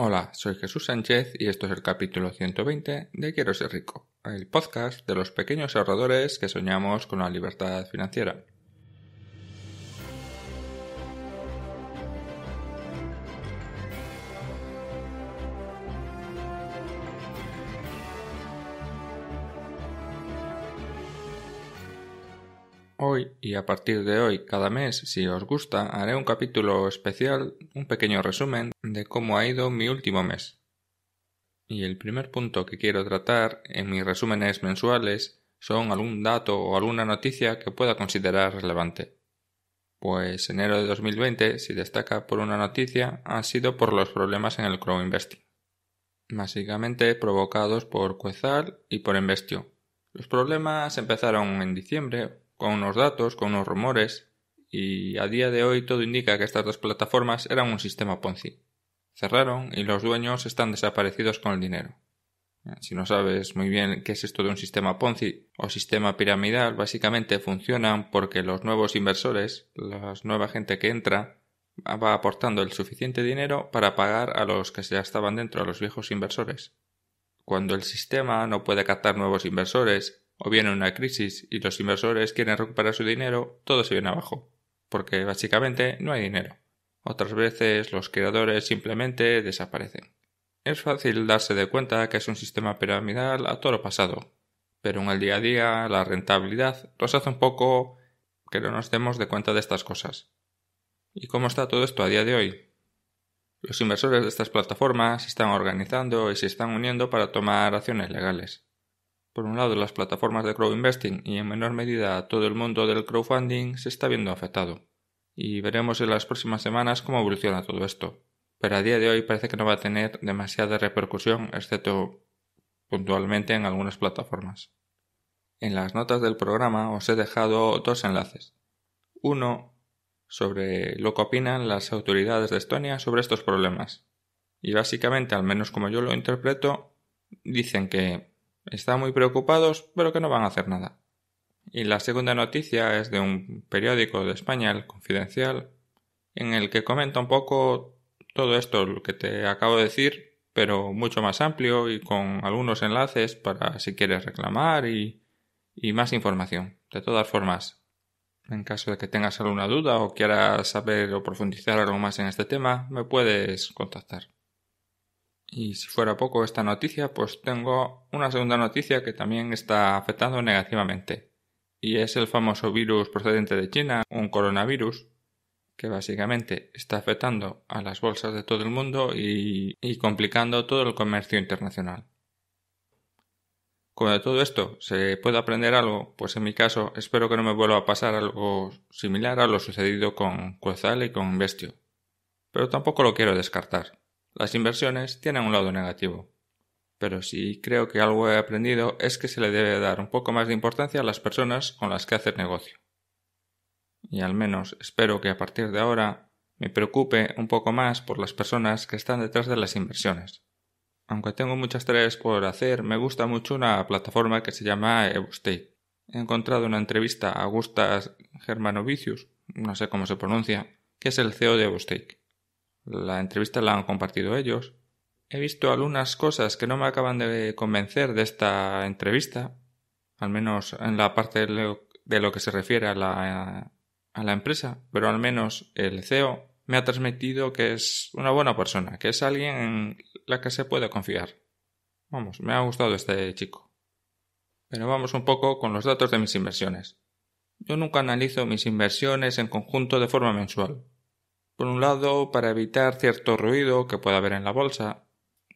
Hola, soy Jesús Sánchez y esto es el capítulo 120 de Quiero ser rico, el podcast de los pequeños ahorradores que soñamos con la libertad financiera. Hoy y a partir de hoy, cada mes, si os gusta, haré un capítulo especial, un pequeño resumen de cómo ha ido mi último mes. Y el primer punto que quiero tratar en mis resúmenes mensuales son algún dato o alguna noticia que pueda considerar relevante. Pues enero de 2020, si destaca por una noticia, ha sido por los problemas en el Chrome Investing. Básicamente provocados por Cuezar y por Investio. Los problemas empezaron en diciembre, con unos datos, con unos rumores, y a día de hoy todo indica que estas dos plataformas eran un sistema Ponzi. Cerraron y los dueños están desaparecidos con el dinero. Si no sabes muy bien qué es esto de un sistema Ponzi o sistema piramidal, básicamente funcionan porque los nuevos inversores, la nueva gente que entra, va aportando el suficiente dinero para pagar a los que ya estaban dentro, a los viejos inversores. Cuando el sistema no puede captar nuevos inversores o viene una crisis y los inversores quieren recuperar su dinero, todo se viene abajo, porque básicamente no hay dinero. Otras veces los creadores simplemente desaparecen. Es fácil darse de cuenta que es un sistema piramidal a todo lo pasado, pero en el día a día la rentabilidad nos hace un poco que no nos demos de cuenta de estas cosas. ¿Y cómo está todo esto a día de hoy? Los inversores de estas plataformas se están organizando y se están uniendo para tomar acciones legales. Por un lado, las plataformas de investing y en menor medida todo el mundo del crowdfunding se está viendo afectado. Y veremos en las próximas semanas cómo evoluciona todo esto. Pero a día de hoy parece que no va a tener demasiada repercusión, excepto puntualmente en algunas plataformas. En las notas del programa os he dejado dos enlaces. Uno sobre lo que opinan las autoridades de Estonia sobre estos problemas. Y básicamente, al menos como yo lo interpreto, dicen que están muy preocupados, pero que no van a hacer nada. Y la segunda noticia es de un periódico de España, Confidencial, en el que comenta un poco todo esto, lo que te acabo de decir, pero mucho más amplio y con algunos enlaces para si quieres reclamar y más información. De todas formas, en caso de que tengas alguna duda o quieras saber o profundizar algo más en este tema, me puedes contactar. Y si fuera poco esta noticia, pues tengo una segunda noticia que también está afectando negativamente. Y es el famoso virus procedente de China, un coronavirus, que básicamente está afectando a las bolsas de todo el mundo y, complicando todo el comercio internacional. Con de todo esto se puede aprender algo, pues en mi caso espero que no me vuelva a pasar algo similar a lo sucedido con Cozal y con Bestio. Pero tampoco lo quiero descartar. Las inversiones tienen un lado negativo, pero si creo que algo he aprendido es que se le debe dar un poco más de importancia a las personas con las que hacer negocio. Y al menos espero que a partir de ahora me preocupe un poco más por las personas que están detrás de las inversiones. Aunque tengo muchas tareas por hacer, me gusta mucho una plataforma que se llama Evostate. He encontrado una entrevista a Gustas Germanovicius, no sé cómo se pronuncia, que es el CEO de EvoStake. La entrevista la han compartido ellos. He visto algunas cosas que no me acaban de convencer de esta entrevista, al menos en la parte de lo que se refiere a la, empresa, pero al menos el CEO me ha transmitido que es una buena persona, que es alguien en la que se puede confiar. Vamos, me ha gustado este chico. Pero vamos un poco con los datos de mis inversiones. Yo nunca analizo mis inversiones en conjunto de forma mensual. Por un lado, para evitar cierto ruido que pueda haber en la bolsa,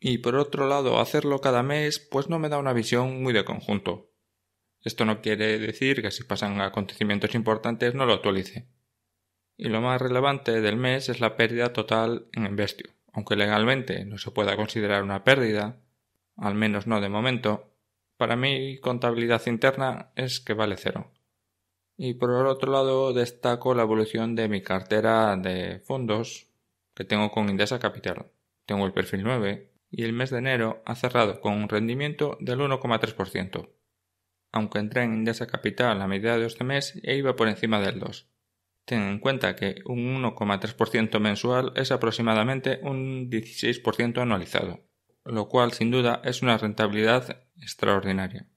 y por otro lado, hacerlo cada mes pues no me da una visión muy de conjunto. Esto no quiere decir que si pasan acontecimientos importantes no lo actualice. Y lo más relevante del mes es la pérdida total en Investio. Aunque legalmente no se pueda considerar una pérdida, al menos no de momento, para mí contabilidad interna es que vale cero. Y por el otro lado, destaco la evolución de mi cartera de fondos que tengo con Indesa Capital. Tengo el perfil 9 y el mes de enero ha cerrado con un rendimiento del 1,3%. Aunque entré en Indesa Capital a mediados de este mes e iba por encima del 2. Ten en cuenta que un 1,3% mensual es aproximadamente un 16% anualizado, lo cual sin duda es una rentabilidad extraordinaria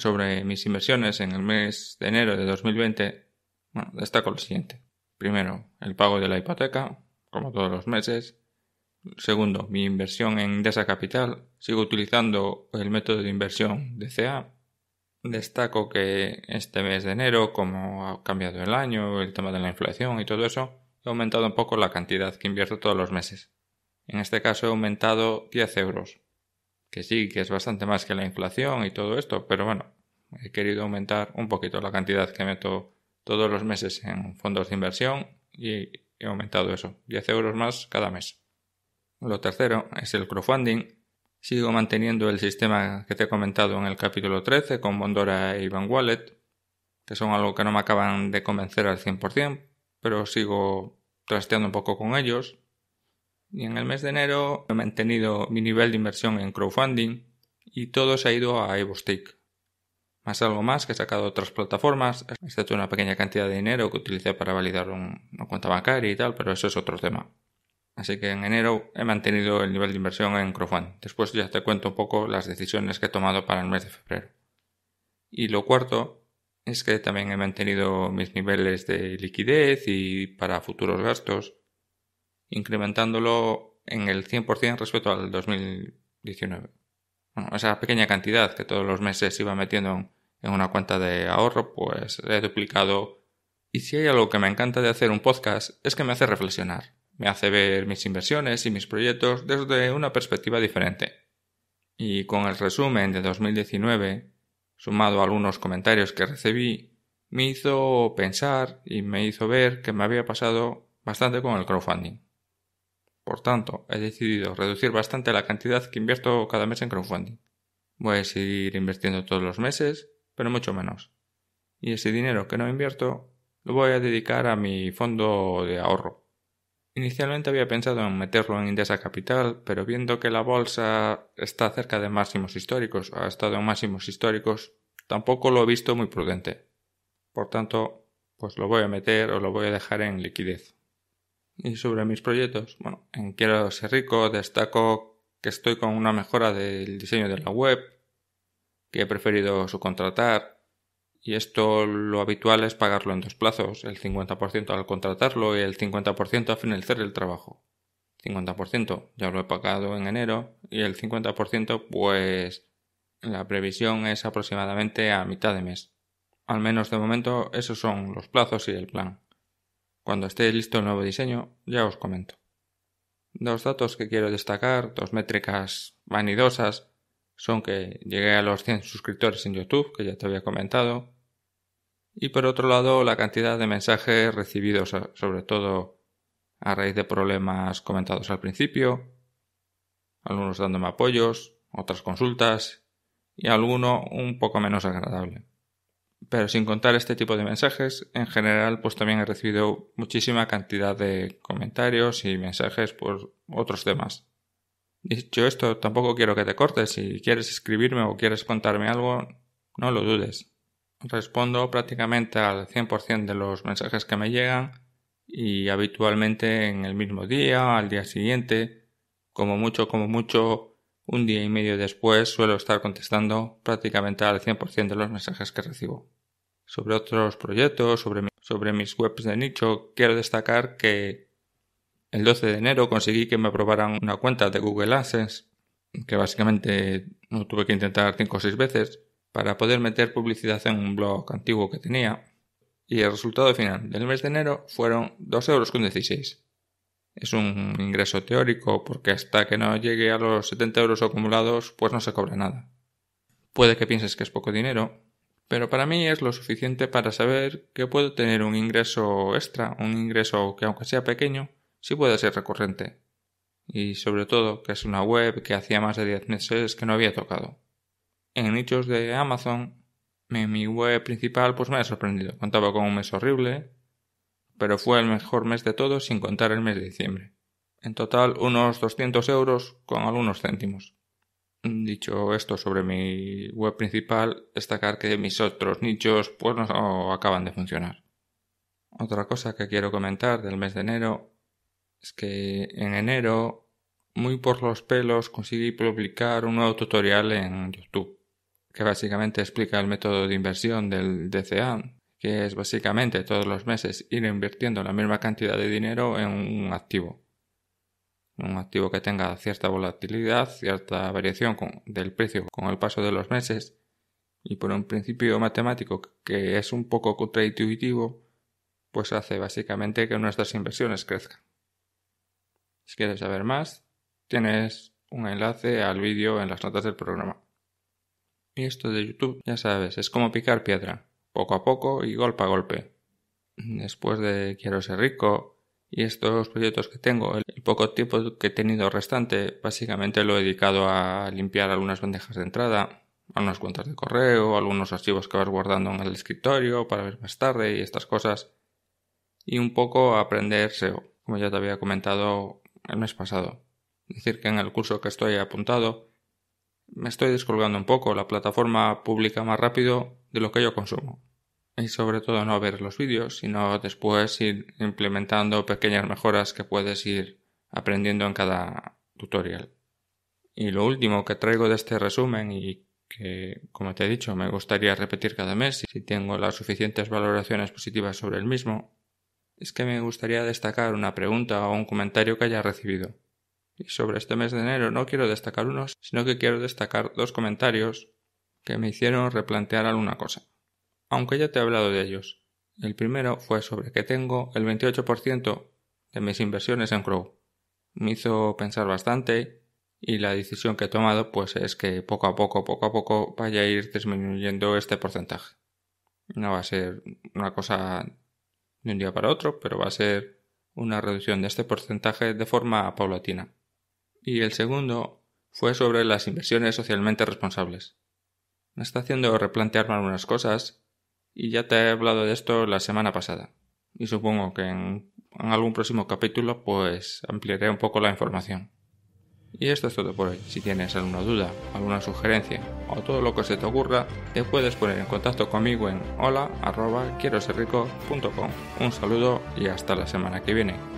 sobre mis inversiones en el mes de enero de 2020, bueno, destaco lo siguiente. Primero, el pago de la hipoteca, como todos los meses. Segundo, mi inversión en Desa Capital. Sigo utilizando el método de inversión de CA. Destaco que este mes de enero, como ha cambiado el año, el tema de la inflación y todo eso, he aumentado un poco la cantidad que invierto todos los meses. En este caso he aumentado 10 euros, que sí, que es bastante más que la inflación y todo esto, pero bueno, he querido aumentar un poquito la cantidad que meto todos los meses en fondos de inversión y he aumentado eso, 10 euros más cada mes. Lo tercero es el crowdfunding. Sigo manteniendo el sistema que te he comentado en el capítulo 13 con Bondora e Ivan Wallet, que son algo que no me acaban de convencer al 100%, pero sigo trasteando un poco con ellos. Y en el mes de enero he mantenido mi nivel de inversión en crowdfunding y todo se ha ido a Evostick. Más algo más que he sacado otras plataformas, excepto una pequeña cantidad de dinero que utilicé para validar una cuenta bancaria y tal, pero eso es otro tema. Así que en enero he mantenido el nivel de inversión en crowdfunding. Después ya te cuento un poco las decisiones que he tomado para el mes de febrero. Y lo cuarto es que también he mantenido mis niveles de liquidez y para futuros gastos incrementándolo en el 100% respecto al 2019. esa pequeña cantidad que todos los meses iba metiendo en una cuenta de ahorro, pues he duplicado. Y si hay algo que me encanta de hacer un podcast es que me hace reflexionar, me hace ver mis inversiones y mis proyectos desde una perspectiva diferente. Y con el resumen de 2019, sumado a algunos comentarios que recibí, me hizo pensar y me hizo ver que me había pasado bastante con el crowdfunding. Por tanto, he decidido reducir bastante la cantidad que invierto cada mes en crowdfunding. Voy a seguir invirtiendo todos los meses, pero mucho menos. Y ese dinero que no invierto lo voy a dedicar a mi fondo de ahorro. Inicialmente había pensado en meterlo en Indesa Capital, pero viendo que la bolsa está cerca de máximos históricos, ha estado en máximos históricos, tampoco lo he visto muy prudente. Por tanto, pues lo voy a meter o lo voy a dejar en liquidez y sobre mis proyectos. Bueno, en Quiero ser rico destaco que estoy con una mejora del diseño de la web, que he preferido subcontratar y esto lo habitual es pagarlo en dos plazos, el 50% al contratarlo y el 50% al finalizar el trabajo. 50% ya lo he pagado en enero y el 50% pues la previsión es aproximadamente a mitad de mes. Al menos de momento esos son los plazos y el plan. Cuando esté listo el nuevo diseño, ya os comento. Dos datos que quiero destacar, dos métricas vanidosas, son que llegué a los 100 suscriptores en YouTube, que ya te había comentado, y por otro lado la cantidad de mensajes recibidos, sobre todo a raíz de problemas comentados al principio, algunos dándome apoyos, otras consultas y alguno un poco menos agradable pero sin contar este tipo de mensajes, en general, pues también he recibido muchísima cantidad de comentarios y mensajes por otros temas. Dicho esto, tampoco quiero que te cortes. Si quieres escribirme o quieres contarme algo, no lo dudes. Respondo prácticamente al 100% de los mensajes que me llegan y habitualmente en el mismo día, al día siguiente, como mucho, como mucho, un día y medio después suelo estar contestando prácticamente al 100% de los mensajes que recibo. Sobre otros proyectos, sobre, sobre mis webs de nicho, quiero destacar que el 12 de enero conseguí que me aprobaran una cuenta de Google AdSense, que básicamente tuve que intentar 5 o 6 veces, para poder meter publicidad en un blog antiguo que tenía. Y el resultado final del mes de enero fueron 2,16 euros es un ingreso teórico porque hasta que no llegue a los 70 euros acumulados pues no se cobra nada. Puede que pienses que es poco dinero, pero para mí es lo suficiente para saber que puedo tener un ingreso extra, un ingreso que aunque sea pequeño, sí puede ser recurrente. Y sobre todo que es una web que hacía más de 10 meses que no había tocado. En nichos de Amazon, mi web principal pues me ha sorprendido. Contaba con un mes horrible, pero fue el mejor mes de todos sin contar el mes de diciembre. En total unos 200 euros con algunos céntimos. Dicho esto sobre mi web principal, destacar que mis otros nichos pues no acaban de funcionar. Otra cosa que quiero comentar del mes de enero es que en enero, muy por los pelos, conseguí publicar un nuevo tutorial en YouTube que básicamente explica el método de inversión del DCA, que es básicamente todos los meses ir invirtiendo la misma cantidad de dinero en un activo. Un activo que tenga cierta volatilidad, cierta variación del precio con el paso de los meses y por un principio matemático que es un poco contraintuitivo, pues hace básicamente que nuestras inversiones crezcan. Si quieres saber más, tienes un enlace al vídeo en las notas del programa. Y esto de YouTube, ya sabes, es como picar piedra poco a poco y golpe a golpe. Después de Quiero ser rico y estos proyectos que tengo, el poco tiempo que he tenido restante, básicamente lo he dedicado a limpiar algunas bandejas de entrada, algunas cuentas de correo, algunos archivos que vas guardando en el escritorio para ver más tarde y estas cosas. Y un poco a aprender SEO, como ya te había comentado el mes pasado. Es decir, que en el curso que estoy apuntado, me estoy descolgando un poco. La plataforma publica más rápido de lo que yo consumo. Y sobre todo no ver los vídeos, sino después ir implementando pequeñas mejoras que puedes ir aprendiendo en cada tutorial. Y lo último que traigo de este resumen y que, como te he dicho, me gustaría repetir cada mes si tengo las suficientes valoraciones positivas sobre el mismo, es que me gustaría destacar una pregunta o un comentario que haya recibido. Y sobre este mes de enero no quiero destacar unos, sino que quiero destacar dos comentarios que me hicieron replantear alguna cosa. Aunque ya te he hablado de ellos. El primero fue sobre que tengo el 28% de mis inversiones en Crow. Me hizo pensar bastante y la decisión que he tomado pues es que poco a poco, poco a poco vaya a ir disminuyendo este porcentaje. No va a ser una cosa de un día para otro, pero va a ser una reducción de este porcentaje de forma paulatina. Y el segundo fue sobre las inversiones socialmente responsables me está haciendo replantearme algunas cosas y ya te he hablado de esto la semana pasada. Y supongo que en, algún próximo capítulo pues ampliaré un poco la información. Y esto es todo por hoy. Si tienes alguna duda, alguna sugerencia o todo lo que se te ocurra, te puedes poner en contacto conmigo en hola.quieroserrico.com. Un saludo y hasta la semana que viene.